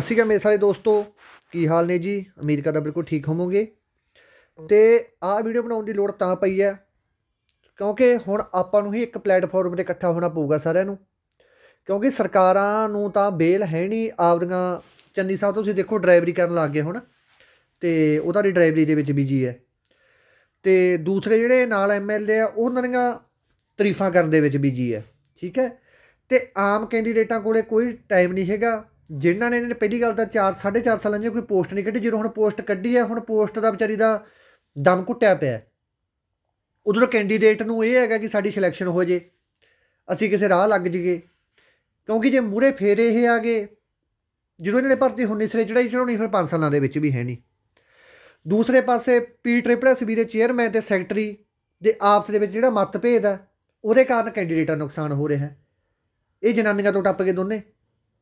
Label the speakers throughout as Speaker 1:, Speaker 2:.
Speaker 1: ਸਤਿ ਸ਼੍ਰੀ ਅਕਾਲ ਮੇਰੇ ਸਾਰੇ ਦੋਸਤੋ ਕੀ ਹਾਲ ਨੇ ਜੀ ਅਮਰੀਕਾ ਦਾ ਬਿਲਕੁਲ ਠੀਕ ਹੋਵੋਗੇ ਤੇ ਆਹ ਵੀਡੀਓ ਬਣਾਉਣ ਦੀ ਲੋੜ ਤਾਂ ਪਈ ਹੈ ਕਿਉਂਕਿ ਹੁਣ ਆਪਾਂ ਨੂੰ ਹੀ ਇੱਕ ਪਲੇਟਫਾਰਮ ਤੇ ਇਕੱਠਾ ਹੋਣਾ ਪਊਗਾ ਸਾਰਿਆਂ ਨੂੰ ਕਿਉਂਕਿ ਸਰਕਾਰਾਂ ਨੂੰ ਤਾਂ ਬੇਲ ਹੈ ਨਹੀਂ ਆਪਦੀਆਂ ਚੰਨੀ ਸਾਹਿਬ ਤੁਸੀਂ ਦੇਖੋ ਡਰਾਈਵਰੀ ਕਰਨ ਲੱਗ ਗਏ ਹੁਣ ਤੇ ਉਹਦਾ ਵੀ ਡਰਾਈਵਰੀ ਦੇ ਵਿੱਚ ਬੀਜੀ ਹੈ ਤੇ ਦੂਸਰੇ ਜਿਹੜੇ ਨਾਲ ਐਮਐਲਏ ਆ ਉਹਨਾਂ ਦੀਆਂ ਤਾਰੀਫਾਂ ਕਰਨ ਦੇ ਵਿੱਚ ਬੀਜੀ ਹੈ ਠੀਕ ਹੈ ਤੇ ਆਮ ਕੈਂਡੀਡੇਟਾਂ ਕੋਲੇ ਕੋਈ ਟਾਈਮ ਨਹੀਂ ਹੈਗਾ ਜਿਨ੍ਹਾਂ ਨੇ ਇਹਨਾਂ ਨੇ ਪਹਿਲੀ ਗੱਲ ਤਾਂ 4 4.5 ਸਾਲਾਂ ਜਿਹਾ ਕੋਈ ਪੋਸਟ ਨਹੀਂ ਕੱਢੀ ਜਦੋਂ ਹੁਣ ਪੋਸਟ ਕੱਢੀ ਹੈ ਹੁਣ ਪੋਸਟ ਦਾ ਵਿਚਾਰੀ ਦਾ ਦਮ ਘੁੱਟਿਆ ਪਿਆ ਉਧਰੋਂ ਕੈਂਡੀਡੇਟ ਨੂੰ ਇਹ ਹੈਗਾ ਕਿ ਸਾਡੀ ਸਿਲੈਕਸ਼ਨ ਹੋ ਜੇ ਅਸੀਂ ਕਿਸੇ ਰਾਹ ਲੱਗ ਜੀਏ ਕਿਉਂਕਿ ਜੇ ਮੂਰੇ ਫੇਰੇ ਇਹ ਆ ਗਏ ਜਦੋਂ ਇਹਨਾਂ ਨੇ ਭਰਤੀ ਹੁੰਨੀ ਇਹ ਚੜਾਈ ਚੜਾਉਣੀ ਫਿਰ 5 ਸਾਲਾਂ ਦੇ ਵਿੱਚ ਵੀ ਹੈ ਨਹੀਂ ਦੂਸਰੇ ਪਾਸੇ ਪੀ ਟ੍ਰਿਪਲ ਐਸ ਦੇ ਚੇਅਰਮੈਨ ਤੇ ਸੈਕਟਰੀ ਦੇ ਆਪਸ ਦੇ ਵਿੱਚ ਜਿਹੜਾ ਮਤਭੇਦ ਆ ਉਹਦੇ ਕਾਰਨ ਕੈਂਡੀਡੇਟਾਂ ਨੂੰ ਨੁਕਸਾਨ ਹੋ ਰਿਹਾ ਹੈ ਇਹ ਜਨਾਨੀਆਂ ਤੋਂ ਟੱਪ ਕੇ ਦੋਨੇ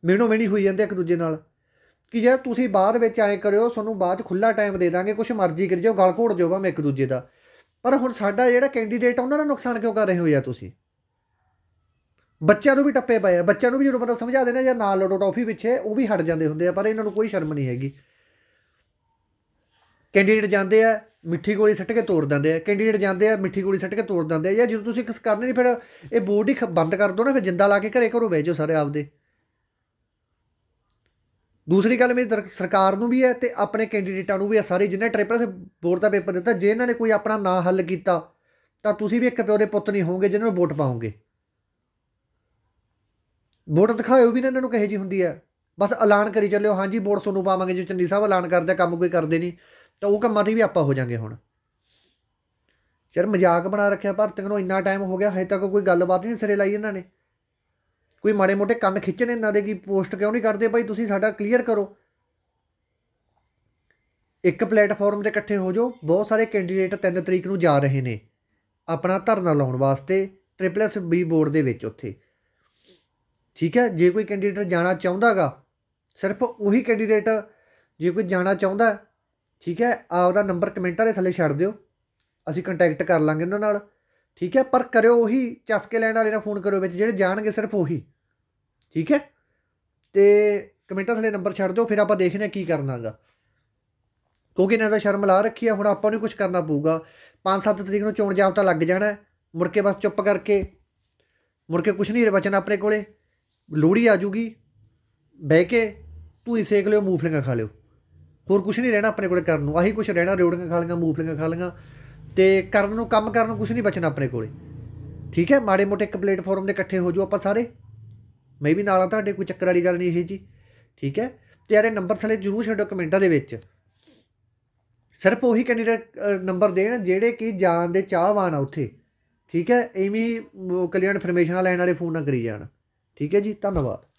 Speaker 1: ਮਿਹਣੋ ਮੇਣੀ ਹੋਈ ਜਾਂਦੇ ਇੱਕ ਦੂਜੇ ਨਾਲ ਕਿ ਯਾਰ ਤੁਸੀਂ ਬਾਅਦ ਵਿੱਚ ਐਂ ਕਰਿਓ ਤੁਹਾਨੂੰ ਬਾਅਦ ਖੁੱਲਾ ਟਾਈਮ ਦੇ ਦਾਂਗੇ ਕੁਝ ਮਰਜ਼ੀ ਕਰ ਜਿਓ ਗਲ ਘੋੜ ਜਾਓ ਮੈਂ ਇੱਕ ਦੂਜੇ ਦਾ ਪਰ ਹੁਣ ਸਾਡਾ ਜਿਹੜਾ ਕੈਂਡੀਡੇਟ ਉਹਨਾਂ ਦਾ ਨੁਕਸਾਨ ਕਿਉਂ ਕਰ ਰਹੇ ਹੋ ਯਾਰ ਤੁਸੀਂ ਬੱਚਿਆਂ ਨੂੰ ਵੀ ਟੱਪੇ ਪਏ ਆ ਬੱਚਿਆਂ ਨੂੰ ਵੀ ਜਦੋਂ ਪਤਾ ਸਮਝਾ ਦੇਣਾ ਜਾਂ ਨਾਲ ਲੋਟੋ ਟੌਫੀ ਪਿੱਛੇ ਉਹ ਵੀ ਹਟ ਜਾਂਦੇ ਹੁੰਦੇ ਆ ਪਰ ਇਹਨਾਂ ਨੂੰ ਕੋਈ ਸ਼ਰਮ ਨਹੀਂ ਹੈਗੀ ਕੈਂਡੀਡੇਟ ਜਾਂਦੇ ਆ ਮਿੱਠੀ ਗੋਲੀ ਸੱਟ ਕੇ ਤੋੜ ਦਿੰਦੇ ਆ ਕੈਂਡੀਡੇਟ ਜਾਂਦੇ ਆ ਮਿੱਠੀ ਗੋਲੀ ਸੱਟ ਕੇ ਤੋੜ ਦਿੰਦੇ ਆ ਜਾਂ ਜਦੋਂ ਤੁਸੀਂ ਕਿਸ ਕਰਨੇ ਨਹੀਂ ਫਿਰ ਇਹ ਬੋਰਡ ਹੀ ਬੰਦ ਕਰ ਦੋ ਨਾ ਫਿਰ ਜਿੰਦਾ ਲਾ ਕੇ ਘਰੇ ਘਰੋਂ ਵੇਜੋ ਸਾਰੇ ਆਪਦੇ ਦੂਸਰੀ ਗੱਲ ਮੇਰੀ ਸਰਕਾਰ ਨੂੰ ਵੀ ਹੈ ਤੇ ਆਪਣੇ ਕੈਂਡੀਡੇਟਾਂ ਨੂੰ ਵੀ ਹੈ ਸਾਰੇ ਜਿਨ੍ਹਾਂ ਟ੍ਰਿਪਲ ਸੇ ਬੋਰਡ ਦਾ ਪੇਪਰ ਦਿੱਤਾ ਜੇ ਇਹਨਾਂ ਨੇ ਕੋਈ ਆਪਣਾ ਨਾਂ ਹੱਲ ਕੀਤਾ ਤਾਂ ਤੁਸੀਂ ਵੀ ਇੱਕ ਪਿਓ ਦੇ ਪੁੱਤ ਨਹੀਂ ਹੋਵੋਗੇ ਜਿਹਨਾਂ ਨੂੰ ਵੋਟ ਪਾਓਗੇ ਵੋਟ ਦਿਖਾਇਓ ਵੀ ਨਾ ਇਹਨਾਂ ਨੂੰ ਕਹੇ ਜੀ ਹੁੰਦੀ ਹੈ ਬਸ ਐਲਾਨ ਕਰੀ ਚੱਲਿਓ ਹਾਂਜੀ ਵੋਟ ਤੁਹਾਨੂੰ ਪਾਵਾਂਗੇ ਜੇ ਚੰਨੀ ਸਾਹਿਬ ਐਲਾਨ ਕਰਦੇ ਕੰਮ ਕੋਈ ਕਰਦੇ ਨਹੀਂ ਤਾਂ ਉਹ ਕੰਮਾਂ ਤੇ ਵੀ ਆਪਾਂ ਹੋ ਜਾਾਂਗੇ ਹੁਣ ਯਾਰ ਮਜ਼ਾਕ ਬਣਾ ਰੱਖਿਆ ਭਾਰਤ ਨੂੰ ਇੰਨਾ ਟਾਈਮ ਹੋ ਗਿਆ ਹਜੇ ਤੱਕ ਕੋਈ ਗੱਲਬਾਤ ਨਹੀਂ ਸਿਰੇ ਲਾਈ ਇਹਨਾਂ ਨੇ ਕੋਈ ਮਾੜੇ ਮੋਟੇ ਕੰਨ ਖਿੱਚਣੇ ਨਾ ਦੇ ਕੀ ਪੋਸਟ ਕਿਉਂ ਨਹੀਂ ਕਰਦੇ ਭਾਈ ਤੁਸੀਂ ਸਾਡਾ ਕਲੀਅਰ ਕਰੋ ਇੱਕ ਪਲੇਟਫਾਰਮ ਤੇ ਇਕੱਠੇ ਹੋ ਜਾਓ ਬਹੁਤ ਸਾਰੇ ਕੈਂਡੀਡੇਟ 3 ਤਰੀਕ ਨੂੰ ਜਾ ਰਹੇ ਨੇ ਆਪਣਾ ਧਰਨਾ ਲਾਉਣ ਵਾਸਤੇ ਟ੍ਰਿਪਲ ਐਸ ਬੀ ਬੋਰਡ ਦੇ ਵਿੱਚ ਉੱਥੇ ਠੀਕ ਹੈ ਜੇ ਕੋਈ ਕੈਂਡੀਡੇਟ ਜਾਣਾ ਚਾਹੁੰਦਾਗਾ ਸਿਰਫ ਉਹੀ ਕੈਂਡੀਡੇਟ ਜੇ ਕੋਈ ਜਾਣਾ ਚਾਹੁੰਦਾ ਠੀਕ ਹੈ ਆਪ ਦਾ ਨੰਬਰ ਕਮੈਂਟਾਂ ਦੇ ਥੱਲੇ ਛੱਡ ਦਿਓ ਅਸੀਂ ਕੰਟੈਕਟ ਕਰ ਲਾਂਗੇ ਉਹਨਾਂ ਨਾਲ ਠੀਕ ਹੈ ਪਰ ਕਰਿਓ ਉਹੀ ਚਸਕੇ ਲੈਣ ਵਾਲੇ ਨਾਲ ਫੋਨ ਕਰਿਓ ਵਿੱਚ ਜਿਹੜੇ ਜਾਣਗੇ ਸਿਰਫ ਉਹੀ ਠੀਕ ਹੈ ਤੇ ਕਮੈਂਟਾਂ ਥੱਲੇ ਨੰਬਰ ਛੱਡ ਦਿਓ ਫਿਰ ਆਪਾਂ ਦੇਖਦੇ ਹਾਂ ਕੀ ਕਰਨਾਗਾ ਕਿਉਂਕਿ ਇਹਨਾਂ ਦਾ ਸ਼ਰਮ ਲਾ ਰੱਖੀ ਆ ਹੁਣ ਆਪਾਂ ਨੂੰ ਕੁਝ ਕਰਨਾ ਪਊਗਾ 5-7 ਤਰੀਕ ਨੂੰ ਚੋਣ ਜਾਬਤਾ ਲੱਗ ਜਾਣਾ ਮੁੜ ਕੇ ਬਸ ਚੁੱਪ ਕਰਕੇ ਮੁੜ ਕੇ ਕੁਝ ਨਹੀਂ ਬਚਣਾ ਆਪਣੇ ਕੋਲੇ ਲੋੜੀ ਆ ਜੂਗੀ ਬਹਿ ਕੇ ਤੂੰ ਹੀ ਸੇਕ ਲਿਓ ਮੂਫਲੀਆਂ ਖਾ ਲਿਓ ਹੋਰ ਕੁਝ ਨਹੀਂ ਰਹਿਣਾ ਆਪਣੇ ਕੋਲੇ ਕਰਨ ਨੂੰ ਆਹੀ ਕੁਝ ਰਹਿਣਾ ਰੋੜੀਆਂ ਖਾ ਲੀਆਂ ਮੂਫਲੀਆਂ ਖਾ ਲੀਆਂ ਤੇ ਕਰਨ ਨੂੰ ਕੰਮ ਕਰਨ ਨੂੰ ਕੁਝ ਨਹੀਂ ਬਚਣਾ ਆਪਣੇ ਕੋਲੇ ਠੀਕ ਹੈ ਮਾੜੇ ਮੋਟੇ ਇੱਕ ਪਲੇਟਫਾਰਮ ਦੇ ਇਕੱਠੇ ਹੋ ਜਾਓ ਆਪਾਂ ਸਾਰੇ ਮੈਂ ਵੀ ਨਾਲ ਆ ਤੁਹਾਡੇ ਕੋਈ ਚੱਕਰ ਵਾਲੀ ਗੱਲ ਨਹੀਂ ਇਹ ਜੀ ਠੀਕ ਹੈ ਤੇ ਯਾਰ ਨੰਬਰ ਥਲੇ ਜਰੂਰ ਛੱਡੋ ਕਮੈਂਟਾਂ ਦੇ ਵਿੱਚ ਸਿਰਫ ਉਹੀ ਕੈਂਡੀਡੇਟ ਨੰਬਰ ਦੇਣ ਜਿਹੜੇ ਕਿ ਜਾਣ ਦੇ ਚਾਹਵਾਨ ਆ ਉੱਥੇ ਠੀਕ ਹੈ ਐਵੇਂ ਕਲੀਅਰ ਇਨਫੋਰਮੇਸ਼ਨ ਲੈਣ ਵਾਲੇ ਫੋਨ ਨਾ ਕਰੀ ਜਾਣ ਠੀਕ ਹੈ ਜੀ ਧੰਨਵਾਦ